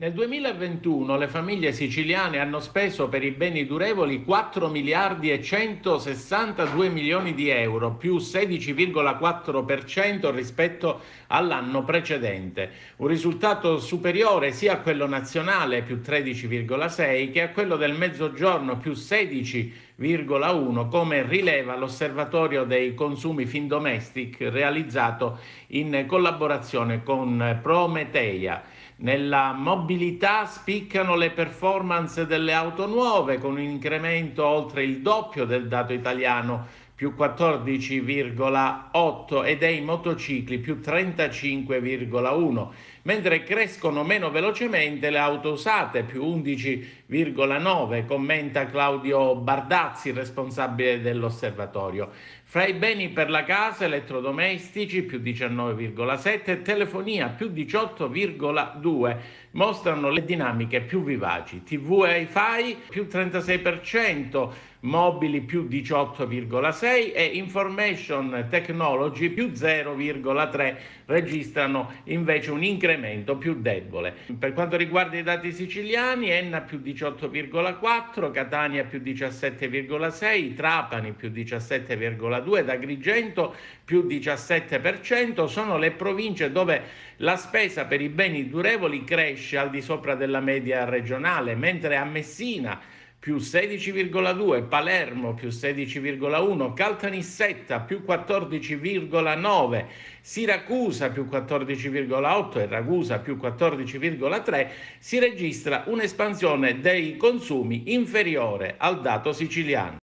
Nel 2021 le famiglie siciliane hanno speso per i beni durevoli 4 miliardi e 162 milioni di euro, più 16,4% rispetto all'anno precedente, un risultato superiore sia a quello nazionale, più 13,6, che a quello del mezzogiorno, più 16,1, come rileva l'osservatorio dei consumi fin Findomestic realizzato in collaborazione con Prometeia. Nella mobilità spiccano le performance delle auto nuove con un incremento oltre il doppio del dato italiano più 14,8 e dei motocicli più 35,1, mentre crescono meno velocemente le auto usate più 11,9, commenta Claudio Bardazzi, responsabile dell'osservatorio. Fra i beni per la casa, elettrodomestici più 19,7 telefonia più 18,2 mostrano le dinamiche più vivaci. TV e wifi più 36%, mobili più 18,6 e information technology più 0,3 registrano invece un incremento più debole. Per quanto riguarda i dati siciliani, Enna più 18,4, Catania più 17,6, Trapani più 17,2 ed Agrigento più 17% sono le province dove la spesa per i beni durevoli cresce al di sopra della media regionale, mentre a Messina più 16,2, Palermo più 16,1, Caltanissetta più 14,9, Siracusa più 14,8 e Ragusa più 14,3, si registra un'espansione dei consumi inferiore al dato siciliano.